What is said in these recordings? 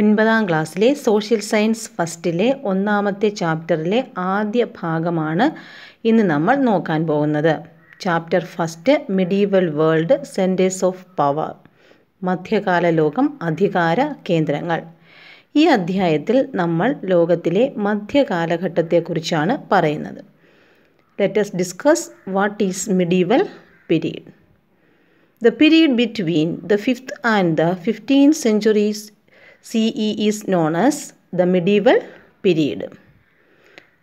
ഒൻപതാം ക്ലാസ്സിലെ social science ഫസ്റ്റിലെ ഒന്നാമത്തെ ചാപ്റ്ററിലെ ആദ്യ ഭാഗമാണ് ഇന്ന് നമ്മൾ നോക്കാൻ പോകുന്നത് chapter first medieval world centres of power മധ്യകാല ലോകം അധികാര കേന്ദ്രങ്ങൾ ഈ അധ്യായത്തിൽ നമ്മൾ ലോകത്തിലെ മധ്യകാലഘട്ടത്തെക്കുറിച്ചാണ് പറയുന്നത് let's discuss what is medieval period the period between the fifth and the fifteen centuries C E is known as the medieval period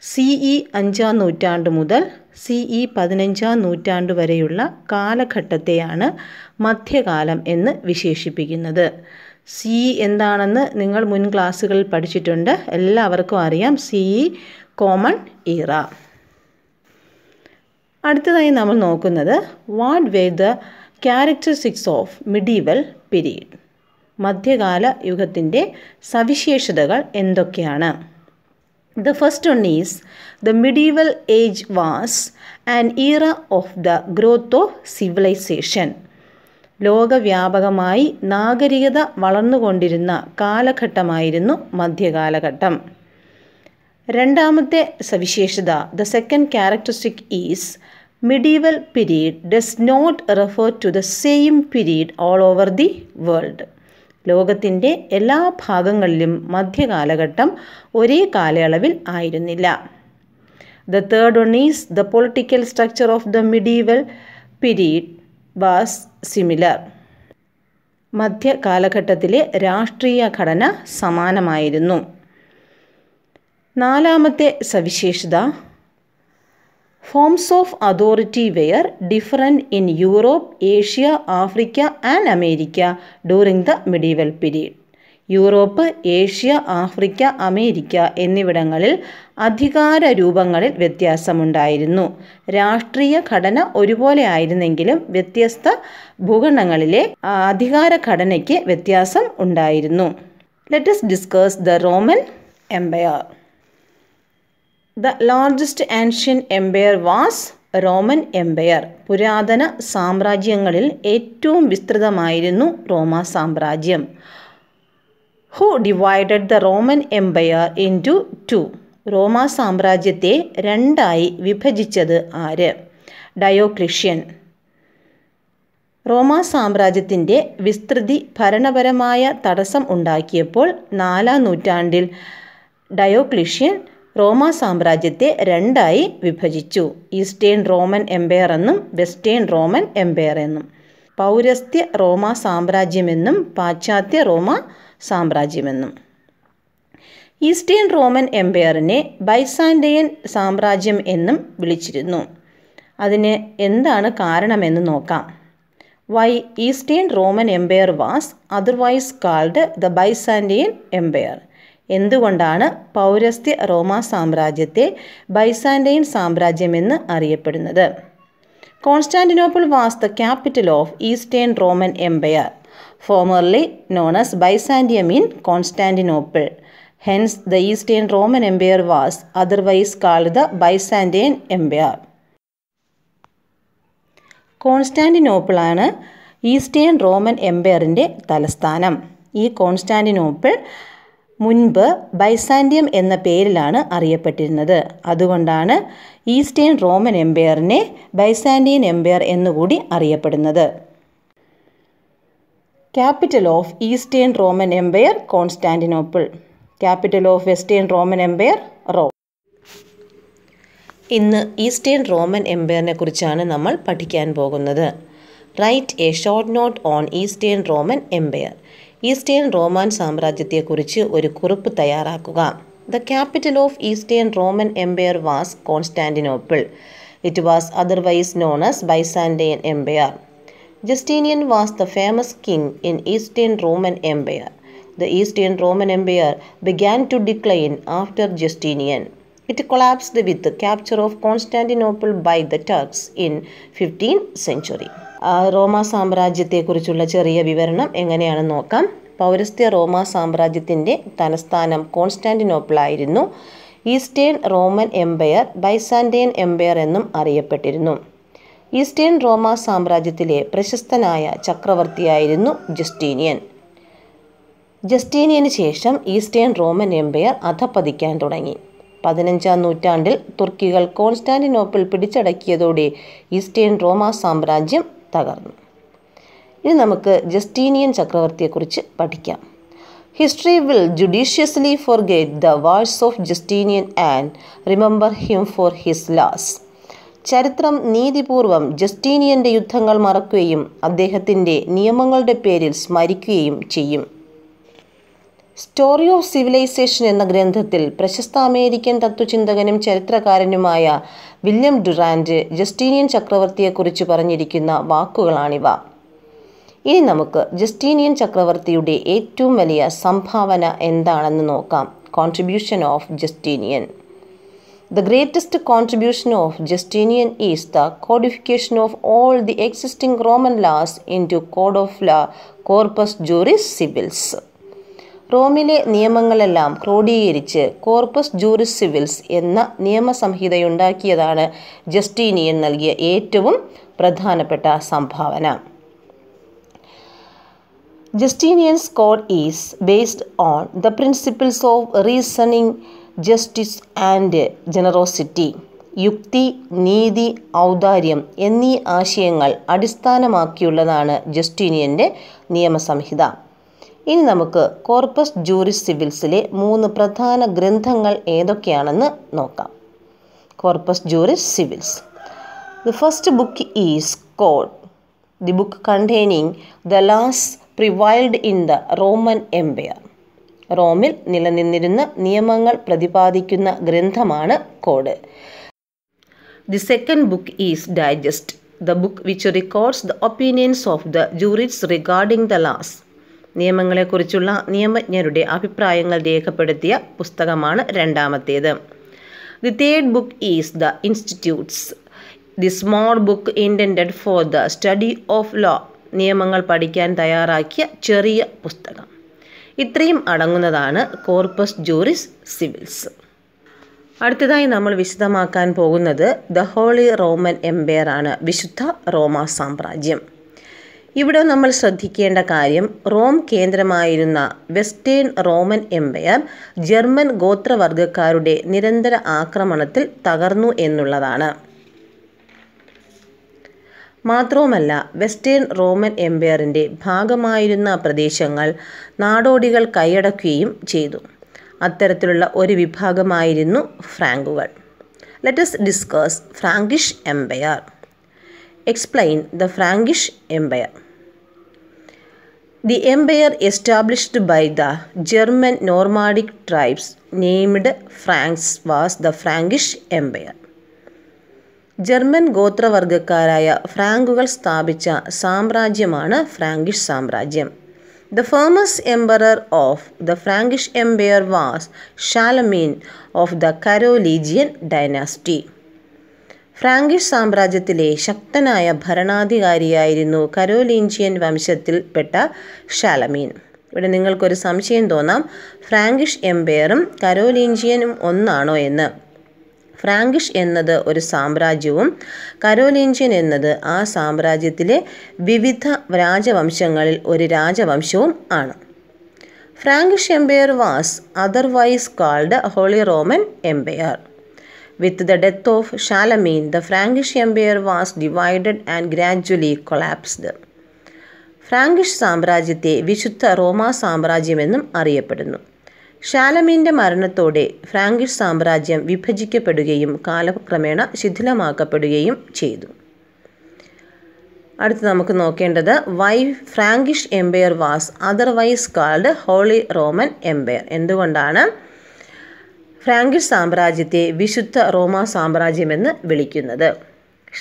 C E അഞ്ചാം നൂറ്റാണ്ട് മുതൽ സി ഇ e പതിനഞ്ചാം നൂറ്റാണ്ട് വരെയുള്ള കാലഘട്ടത്തെയാണ് മധ്യകാലം എന്ന് വിശേഷിപ്പിക്കുന്നത് സി എന്താണെന്ന് നിങ്ങൾ മുൻ ക്ലാസ്സുകളിൽ പഠിച്ചിട്ടുണ്ട് എല്ലാവർക്കും അറിയാം സി കോമൺ ഈറ അടുത്തതായി നമ്മൾ നോക്കുന്നത് what were the characteristics of medieval period മധ്യകാല യുഗത്തിൻ്റെ സവിശേഷതകൾ എന്തൊക്കെയാണ് the first one is the medieval age was an era of the growth of civilization ലോകവ്യാപകമായി നാഗരികത വളർന്നുകൊണ്ടിരുന്ന കാലഘട്ടമായിരുന്നു മധ്യകാലഘട്ടം രണ്ടാമത്തെ സവിശേഷത the second characteristic is medieval period does not refer to the same period all over the world ലോകത്തിൻ്റെ എല്ലാ ഭാഗങ്ങളിലും മധ്യകാലഘട്ടം ഒരേ കാലയളവിൽ ആയിരുന്നില്ല the third one is the political structure of the medieval period was similar മധ്യകാലഘട്ടത്തിലെ രാഷ്ട്രീയ ഘടന സമാനമായിരുന്നു നാലാമത്തെ സവിശേഷത forms of authority were different in Europe Asia Africa and America during the medieval period Europe Asia Africa America എന്നിവിടങ്ങളിൽ അധികാര രൂപങ്ങളിൽ വ്യത്യാസമുണ്ടായിരുന്നു രാഷ്ട്രീയ ഘടന ഒരുപോലെ ആയിരുന്നെങ്കിലും വ്യത്യസ്ത ഭൂഖണ്ഡങ്ങളിലെ അധികാര ഘടനയ്ക്ക് വ്യത്യാസം ഉണ്ടായിരുന്നു let's discuss the Roman empire the largest ancient empire was Roman empire പുരാതന സാമ്രാജ്യങ്ങളിൽ ഏറ്റവും വിസ്തൃതമായിരുന്നു റോമ സാമ്രാജ്യം who divided the Roman empire into two റോമ സാമ്രാജ്യത്തെ രണ്ടായി വിഭജിച്ചത് ആര് ഡയോക്ലിഷ്യൻ റോമ സാമ്രാജ്യത്തിൻ്റെ വിസ്തൃതി ഭരണപരമായ തടസ്സം ഉണ്ടാക്കിയപ്പോൾ നാലാം നൂറ്റാണ്ടിൽ ഡയോക്ലിഷ്യൻ റോമാ സാമ്രാജ്യത്തെ രണ്ടായി വിഭജിച്ചു ഈസ്റ്റേൺ റോമൻ എംപയർ എന്നും വെസ്റ്റേൺ റോമൻ എംപയർ എന്നും പൗരസ്ത്യ റോമാ സാമ്രാജ്യമെന്നും പാശ്ചാത്യ റോമ സാമ്രാജ്യമെന്നും ഈസ്റ്റേൺ റോമൻ എംപയറിനെ ബൈസാൻഡയൻ സാമ്രാജ്യം എന്നും വിളിച്ചിരുന്നു അതിന് എന്താണ് കാരണമെന്ന് നോക്കാം why eastern Roman empire was otherwise called the Byzantine empire എന്തുകൊണ്ടാണ് പൗരസ്ത്യ റോമാ സാമ്രാജ്യത്തെ ബൈസാൻറ്റൈൻ സാമ്രാജ്യമെന്ന് അറിയപ്പെടുന്നത് Constantinople was the capital of eastern Roman empire formerly known as Byzantium in Constantinople hence the eastern Roman empire was otherwise called the Byzantine empire ആണ് eastern Roman എംപയറിൻ്റെ തലസ്ഥാനം ഈ കോൺസ്റ്റാന്റിനോപ്പിൾ മുൻപ് ബൈസാൻഡിയം എന്ന പേരിലാണ് അറിയപ്പെട്ടിരുന്നത് അതുകൊണ്ടാണ് ഈസ്റ്റേൺ റോമൻ എംപയറിനെ ബൈസാൻഡിയൻ എംപയർ എന്നുകൂടി അറിയപ്പെടുന്നത് capital of eastern Roman Empire Constantinople capital of western Roman empire Rome ഇന്ന് ഈസ്റ്റേൺ റോമൻ എംപയറിനെ കുറിച്ചാണ് നമ്മൾ പഠിക്കാൻ പോകുന്നത് write a short note on eastern Roman empire eastern Roman സാമ്രാജ്യത്തെക്കുറിച്ച് ഒരു കുറിപ്പ് തയ്യാറാക്കുക the capital of eastern Roman empire was Constantinople it was otherwise known as Byzantine empire Justinian was the famous king in eastern Roman empire the eastern Roman Empire began to decline after Justinian. It collapsed with the capture of Constantinople by the Turks in 15th century. റോമാ സാമ്രാജ്യത്തെക്കുറിച്ചുള്ള ചെറിയ വിവരണം എങ്ങനെയാണ് നോക്കാം പൗരസ്ത്യ റോമാ സാമ്രാജ്യത്തിൻ്റെ തലസ്ഥാനം ആയിരുന്നു eastern Roman empire Byzantine empire എന്നും അറിയപ്പെട്ടിരുന്നു ഈസ്റ്റേൺ റോമാ സാമ്രാജ്യത്തിലെ പ്രശസ്തനായ ചക്രവർത്തിയായിരുന്നു ജസ്റ്റീനിയൻ ജസ്റ്റീനിയന് ശേഷം ഈസ്റ്റേൺ റോമൻ എംപയർ അധപ്പതിക്കാൻ തുടങ്ങി പതിനഞ്ചാം നൂറ്റാണ്ടിൽ തുർക്കികൾ കോൺസ്റ്റാന്റിനോപ്പിൾ പിടിച്ചടക്കിയതോടെ ഈസ്റ്റേൺ റോമാ സാമ്രാജ്യം തകർന്നു ഇനി നമുക്ക് ജസ്റ്റീനിയൻ ചക്രവർത്തിയെക്കുറിച്ച് പഠിക്കാം history will judiciously forget the wars of Justinian and remember him for his laws ചരിത്രം നീതിപൂർവം ജസ്റ്റീനിയൻ്റെ യുദ്ധങ്ങൾ മറക്കുകയും അദ്ദേഹത്തിൻ്റെ നിയമങ്ങളുടെ പേരിൽ സ്മരിക്കുകയും ചെയ്യും സ്റ്റോറി ഓഫ് സിവിലൈസേഷൻ എന്ന ഗ്രന്ഥത്തിൽ പ്രശസ്ത അമേരിക്കൻ തത്വചിന്തകനും ചരിത്രകാരനുമായ വില്യം ഡുറാൻഡ് ജസ്റ്റീനിയൻ ചക്രവർത്തിയെക്കുറിച്ച് പറഞ്ഞിരിക്കുന്ന വാക്കുകളാണിവ ഇനി നമുക്ക് ജസ്റ്റീനിയൻ ചക്രവർത്തിയുടെ ഏറ്റവും വലിയ സംഭാവന എന്താണെന്ന് നോക്കാം contribution of Justinian greatest contribution of Justinian is the codification of all the existing Roman laws into code of law corpus juris civilis റോമിലെ നിയമങ്ങളെല്ലാം ക്രോഡീകരിച്ച് കോർപ്പസ് ജൂറിസ് സിവിൽസ് എന്ന നിയമസംഹിതയുണ്ടാക്കിയതാണ് ജസ്റ്റീനിയൻ നൽകിയ ഏറ്റവും പ്രധാനപ്പെട്ട സംഭാവന Justinian's code is based on the principles of reasoning justice and generosity യുക്തി നീതി ഔദാര്യം എന്നീ ആശയങ്ങൾ അടിസ്ഥാനമാക്കിയുള്ളതാണ് ജസ്റ്റീനിയൻ്റെ നിയമസംഹിത ഇനി നമുക്ക് കോർപ്പസ് ജൂറിസ് സിവിൽസിലെ മൂന്ന് പ്രധാന ഗ്രന്ഥങ്ങൾ ഏതൊക്കെയാണെന്ന് നോക്കാം corpus juris civilis the first book is code the book containing the laws prevailed in the Roman empire റോമിൽ നിലനിന്നിരുന്ന നിയമങ്ങൾ പ്രതിപാദിക്കുന്ന ഗ്രന്ഥമാണ് code the second book is digest the book which records the opinions of the jurists regarding the last നിയമങ്ങളെക്കുറിച്ചുള്ള നിയമജ്ഞരുടെ അഭിപ്രായങ്ങൾ രേഖപ്പെടുത്തിയ പുസ്തകമാണ് രണ്ടാമത്തേത് the third book is the institutes the small book intend for the study of law നിയമങ്ങൾ പഠിക്കാൻ തയ്യാറാക്കിയ ചെറിയ പുസ്തകം ഇത്രയും അടങ്ങുന്നതാണ് കോർപ്പസ് ജൂറിസ് സിവിൽസ് അടുത്തതായി നമ്മൾ വിശദമാക്കാൻ പോകുന്നത് ദ ഹോളി റോമൻ എംപയർ ആണ് വിശുദ്ധ റോമാ സാമ്രാജ്യം ഇവിടെ നമ്മൾ ശ്രദ്ധിക്കേണ്ട കാര്യം റോം കേന്ദ്രമായിരുന്ന വെസ്റ്റേൺ റോമൻ എംപയർ ജർമ്മൻ ഗോത്രവർഗക്കാരുടെ നിരന്തര ആക്രമണത്തിൽ തകർന്നു എന്നുള്ളതാണ് മാത്രവുമല്ല വെസ്റ്റേൺ റോമൻ എംപയറിൻ്റെ ഭാഗമായിരുന്ന പ്രദേശങ്ങൾ നാടോടികൾ കൈയടക്കുകയും ചെയ്തു അത്തരത്തിലുള്ള ഒരു വിഭാഗമായിരുന്നു ഫ്രാങ്കുകൾ let's discuss Frankish empire explain the Frankish empire The empire established by the German Normandic tribes named Franks was the Frankish Empire. German Gotra Vargakaraya, Frankugal Stabicha, Samrajyamana, Frankish Samrajyam. The famous emperor of the Frankish Empire was Charlemagne of the Carolingian dynasty. Frankish സാമ്രാജ്യത്തിലെ ശക്തനായ ഭരണാധികാരിയായിരുന്നു കരോലീഞ്ചിയൻ വംശത്തിൽപ്പെട്ട ഷാലമീൻ ഇവിടെ നിങ്ങൾക്കൊരു സംശയം തോന്നാം Frankish എംപയറും കരോലീഞ്ചിയനും ഒന്നാണോ എന്ന് Frankish എന്നത് ഒരു സാമ്രാജ്യവും കരോലീഞ്ചിയൻ എന്നത് ആ സാമ്രാജ്യത്തിലെ വിവിധ രാജവംശങ്ങളിൽ ഒരു രാജവംശവും ആണ് Frankish empire was otherwise called holy Roman empire with the death of Charlemagne the Frankish empire was divided and gradually collapsed Frankish സാമ്രാജ്യത്തെ വിശുദ്ധ റോമാ സാമ്രാജ്യമെന്നും അറിയപ്പെടുന്നു ഷാലമീൻ്റെ മരണത്തോടെ ഫ്രാങ്കിഷ് സാമ്രാജ്യം വിഭജിക്കപ്പെടുകയും കാലക്രമേണ ശിഥിലമാക്കപ്പെടുകയും ചെയ്തു അടുത്ത് നമുക്ക് നോക്കേണ്ടത് why Frankish empire was otherwise called holy Roman empire എന്തുകൊണ്ടാണ് ഫ്രാങ്കിഷ് സാമ്രാജ്യത്തെ വിശുദ്ധ റോമാ സാമ്രാജ്യമെന്ന് വിളിക്കുന്നത്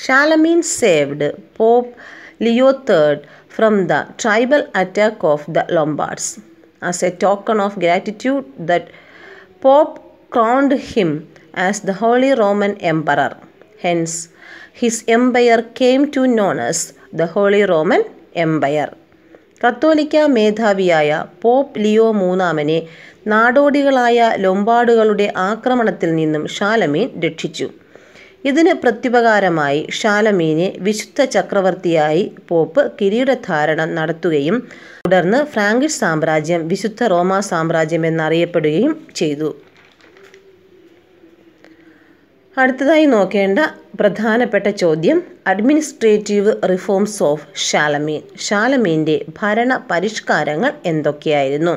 Charlemagne saved pope Leo third from the tribal attack of the Lombards as a token of gratitude that pope crowned him as the holy Roman emperor hence his empire came to known as the holy Roman empire കത്തോലിക്ക മേധാവിയായ pop Leo മൂന്നാമനെ നാടോടികളായ ലൊമ്പാടുകളുടെ ആക്രമണത്തിൽ നിന്നും ഷാലമീൻ രക്ഷിച്ചു ഇതിന് പ്രത്യുപകാരമായി ഷാലമീനെ വിശുദ്ധ ചക്രവർത്തിയായി pop കിരീടധാരണം നടത്തുകയും തുടർന്ന് Frankish സാമ്രാജ്യം വിശുദ്ധ റോമാ സാമ്രാജ്യം എന്നറിയപ്പെടുകയും ചെയ്തു അടുത്തതായി നോക്കേണ്ട പ്രധാനപ്പെട്ട ചോദ്യം അഡ്മിനിസ്ട്രേറ്റീവ് റിഫോംസ് ഓഫ് ഷാലമീൻ ഷാലമീൻ്റെ ഭരണ പരിഷ്കാരങ്ങൾ എന്തൊക്കെയായിരുന്നു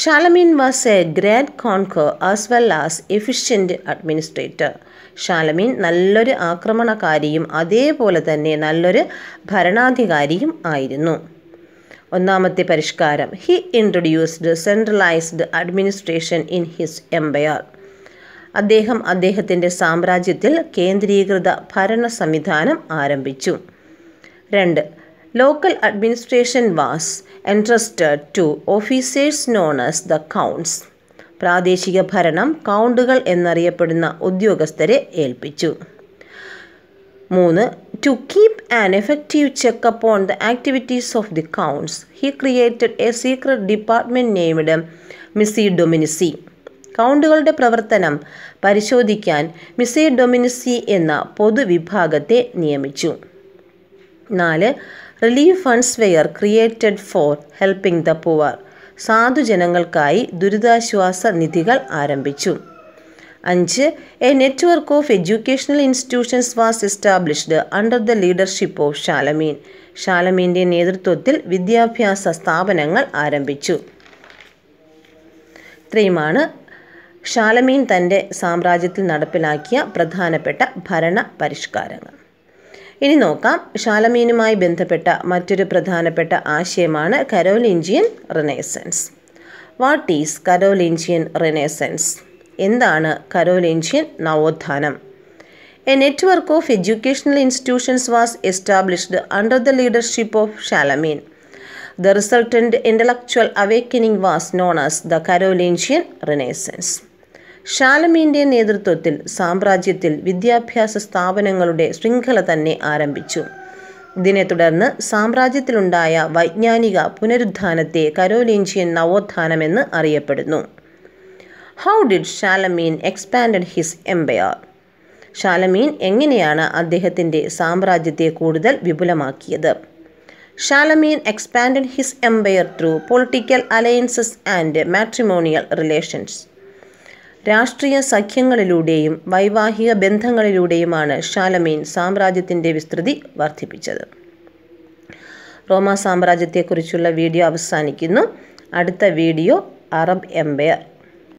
Charlemagne was a grand conqueror as well as efficient administrator Charlemagne നല്ലൊരു ആക്രമണകാരിയും അതേപോലെ തന്നെ നല്ലൊരു ഭരണാധികാരിയും ആയിരുന്നു ഒന്നാമത്തെ പരിഷ്കാരം he introduced centralised administration in his empire അദ്ദേഹം അദ്ദേഹത്തിൻ്റെ സാമ്രാജ്യത്തിൽ കേന്ദ്രീകൃത ഭരണ സംവിധാനം ആരംഭിച്ചു രണ്ട് local administration was entrusted to officers known as the counts പ്രാദേശിക ഭരണം കൗണ്ടുകൾ എന്നറിയപ്പെടുന്ന ഉദ്യോഗസ്ഥരെ ഏൽപ്പിച്ചു മൂന്ന് to keep an effective check upon the activities of the counts he created a secret department named missi dominici കൗണ്ടുകളുടെ പ്രവർത്തനം പരിശോധിക്കാൻ മിസൈ ഡൊമിനിസി എന്ന പൊതുവിഭാഗത്തെ നിയമിച്ചു നാല് relief funds were created for helping the poor സാധുജനങ്ങൾക്കായി ദുരിതാശ്വാസ നിധികൾ ആരംഭിച്ചു അഞ്ച് a network of educational institutions was established under the leadership of Charlemagne ഷാലമീൻ്റെ നേതൃത്വത്തിൽ വിദ്യാഭ്യാസ സ്ഥാപനങ്ങൾ ആരംഭിച്ചു ഇത്രയുമാണ് ഷാലമീൻ തൻ്റെ സാമ്രാജ്യത്തിൽ നടപ്പിലാക്കിയ പ്രധാനപ്പെട്ട ഭരണ പരിഷ്കാരങ്ങൾ ഇനി നോക്കാം ഷാലമീനുമായി ബന്ധപ്പെട്ട മറ്റൊരു പ്രധാനപ്പെട്ട ആശയമാണ് Carolingian renaissance what is Carolingian renaissance എന്താണ് കരോലിഞ്ചിയൻ നവോത്ഥാനം a network of educational institutions was established under the leadership of Charlemagne the resultant intellectual awakening was known as the Carolingian renaissance ഷാലമീൻ്റെ നേതൃത്വത്തിൽ സാമ്രാജ്യത്തിൽ വിദ്യാഭ്യാസ സ്ഥാപനങ്ങളുടെ ശൃംഖല തന്നെ ആരംഭിച്ചു ഇതിനെ തുടർന്ന് സാമ്രാജ്യത്തിലുണ്ടായ വൈജ്ഞാനിക പുനരുത്ഥാനത്തെ നവോത്ഥാനം നവോത്ഥാനമെന്ന് അറിയപ്പെടുന്നു how did Charlemagne expanded his empire Charlemagne എങ്ങനെയാണ് അദ്ദേഹത്തിൻ്റെ സാമ്രാജ്യത്തെ കൂടുതൽ വിപുലമാക്കിയത് Charlemagne expanded his empire through political alliances and matrimonial relations രാഷ്ട്രീയ സഖ്യങ്ങളിലൂടെയും വൈവാഹിക ബന്ധങ്ങളിലൂടെയുമാണ് ഷാലമീൻ സാമ്രാജ്യത്തിൻ്റെ വിസ്തൃതി വർദ്ധിപ്പിച്ചത് റോമാ സാമ്രാജ്യത്തെക്കുറിച്ചുള്ള വീഡിയോ അവസാനിക്കുന്നു അടുത്ത വീഡിയോ അറബ് എംപയർ